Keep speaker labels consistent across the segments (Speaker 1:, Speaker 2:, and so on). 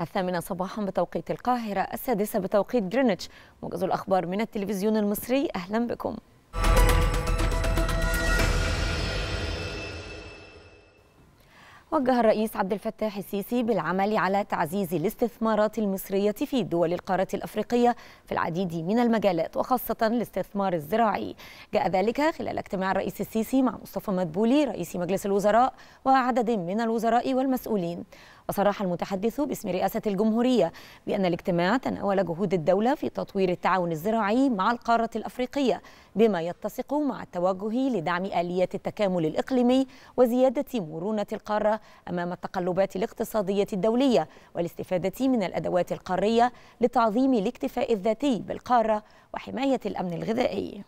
Speaker 1: الثامنة صباحا بتوقيت القاهرة السادسة بتوقيت جرينتش موجز الأخبار من التلفزيون المصري أهلا بكم وجه الرئيس عبد الفتاح السيسي بالعمل على تعزيز الاستثمارات المصرية في دول القارة الأفريقية في العديد من المجالات وخاصة الاستثمار الزراعي جاء ذلك خلال اجتماع الرئيس السيسي مع مصطفى مدبولي رئيس مجلس الوزراء وعدد من الوزراء والمسؤولين وصرح المتحدث باسم رئاسة الجمهورية بأن الاجتماع تناول جهود الدولة في تطوير التعاون الزراعي مع القارة الأفريقية بما يتسق مع التوجه لدعم آليات التكامل الإقليمي وزيادة مرونة القارة أمام التقلبات الاقتصادية الدولية والاستفادة من الأدوات القارية لتعظيم الاكتفاء الذاتي بالقارة وحماية الأمن الغذائي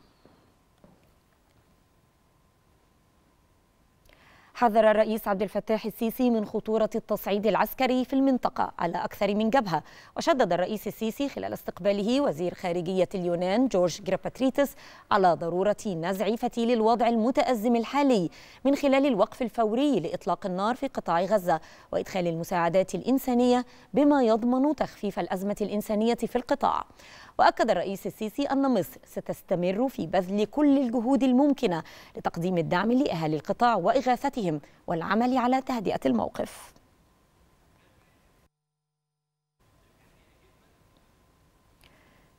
Speaker 1: حذر الرئيس عبد الفتاح السيسي من خطورة التصعيد العسكري في المنطقة على أكثر من جبهة وشدد الرئيس السيسي خلال استقباله وزير خارجية اليونان جورج جراباتريتس على ضرورة نزع فتيل الوضع المتأزم الحالي من خلال الوقف الفوري لإطلاق النار في قطاع غزة وإدخال المساعدات الإنسانية بما يضمن تخفيف الأزمة الإنسانية في القطاع وأكد الرئيس السيسي أن مصر ستستمر في بذل كل الجهود الممكنة لتقديم الدعم لأهالي القطاع وإغاثتهم عليهم والعمل على تهدئة الموقف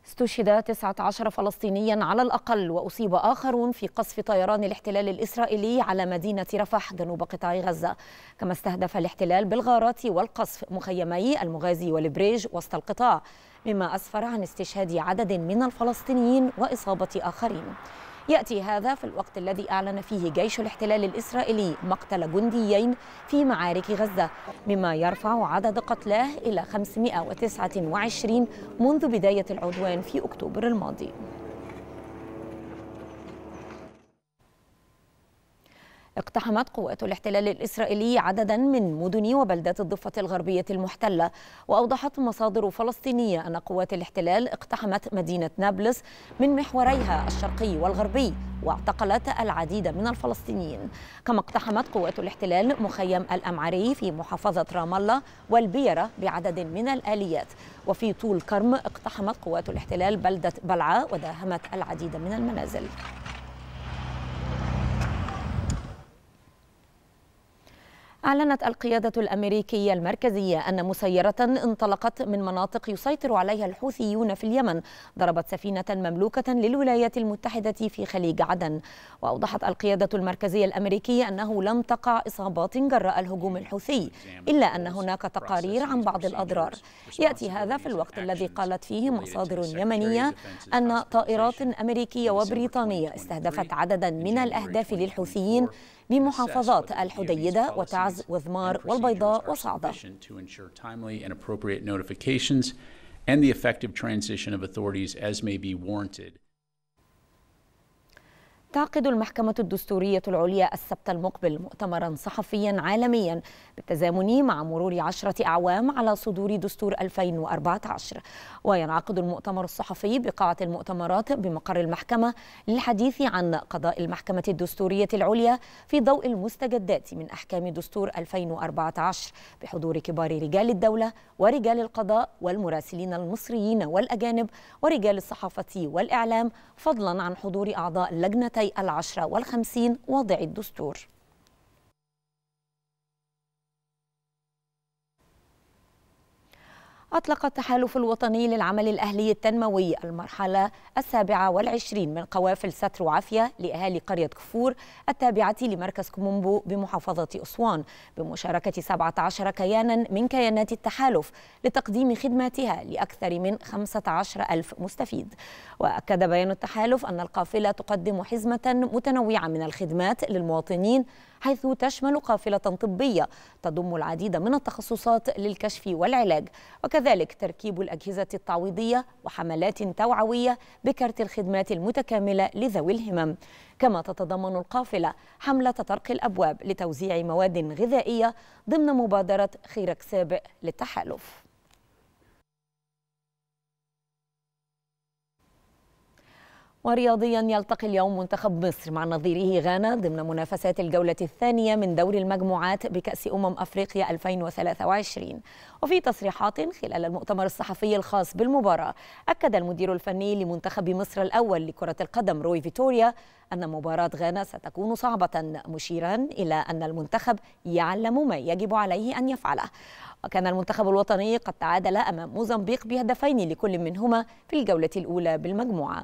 Speaker 1: استشهد 19 فلسطينيا على الأقل وأصيب آخرون في قصف طيران الاحتلال الإسرائيلي على مدينة رفح جنوب قطاع غزة كما استهدف الاحتلال بالغارات والقصف مخيمي المغازي والبريج وسط القطاع مما أسفر عن استشهاد عدد من الفلسطينيين وإصابة آخرين يأتي هذا في الوقت الذي أعلن فيه جيش الاحتلال الإسرائيلي مقتل جنديين في معارك غزة مما يرفع عدد قتلاه إلى 529 منذ بداية العدوان في أكتوبر الماضي اقتحمت قوات الاحتلال الإسرائيلي عددا من مدن وبلدات الضفة الغربية المحتلة وأوضحت مصادر فلسطينية أن قوات الاحتلال اقتحمت مدينة نابلس من محوريها الشرقي والغربي واعتقلت العديد من الفلسطينيين كما اقتحمت قوات الاحتلال مخيم الأمعري في محافظة رام الله والبيرة بعدد من الآليات وفي طول كرم اقتحمت قوات الاحتلال بلدة بلعاء وداهمت العديد من المنازل أعلنت القيادة الأمريكية المركزية أن مسيرة انطلقت من مناطق يسيطر عليها الحوثيون في اليمن ضربت سفينة مملوكة للولايات المتحدة في خليج عدن وأوضحت القيادة المركزية الأمريكية أنه لم تقع إصابات جراء الهجوم الحوثي إلا أن هناك تقارير عن بعض الأضرار يأتي هذا في الوقت الذي قالت فيه مصادر يمنية أن طائرات أمريكية وبريطانية استهدفت عددا من الأهداف للحوثيين بمحافظات الحديدة وتعز وذمار والبيضاء وصعدة and the effective transition of authorities as may be warranted. تعقد المحكمة الدستورية العليا السبت المقبل مؤتمرا صحفيا عالميا بالتزامن مع مرور عشرة أعوام على صدور دستور 2014 وينعقد المؤتمر الصحفي بقاعة المؤتمرات بمقر المحكمة للحديث عن قضاء المحكمة الدستورية العليا في ضوء المستجدات من أحكام دستور 2014 بحضور كبار رجال الدولة ورجال القضاء والمراسلين المصريين والأجانب ورجال الصحافة والإعلام فضلا عن حضور أعضاء لجنة سنتي العشرة والخمسين وضع الدستور أطلق التحالف الوطني للعمل الأهلي التنموي المرحلة السابعة والعشرين من قوافل ستر وعافية لأهالي قرية كفور التابعة لمركز كومومبو بمحافظة أسوان بمشاركة 17 كيانا من كيانات التحالف لتقديم خدماتها لأكثر من 15 ألف مستفيد وأكد بيان التحالف أن القافلة تقدم حزمة متنوعة من الخدمات للمواطنين حيث تشمل قافلة طبية تضم العديد من التخصصات للكشف والعلاج وكذلك تركيب الأجهزة التعويضية وحملات توعوية بكرت الخدمات المتكاملة لذوي الهمم كما تتضمن القافلة حملة ترقي الأبواب لتوزيع مواد غذائية ضمن مبادرة خيرك سابق للتحالف ورياضيا يلتقي اليوم منتخب مصر مع نظيره غانا ضمن منافسات الجولة الثانية من دور المجموعات بكأس أمم أفريقيا 2023 وفي تصريحات خلال المؤتمر الصحفي الخاص بالمباراة أكد المدير الفني لمنتخب مصر الأول لكرة القدم روي فيتوريا أن مباراة غانا ستكون صعبة مشيرا إلى أن المنتخب يعلم ما يجب عليه أن يفعله وكان المنتخب الوطني قد تعادل أمام موزمبيق بهدفين لكل منهما في الجولة الأولى بالمجموعة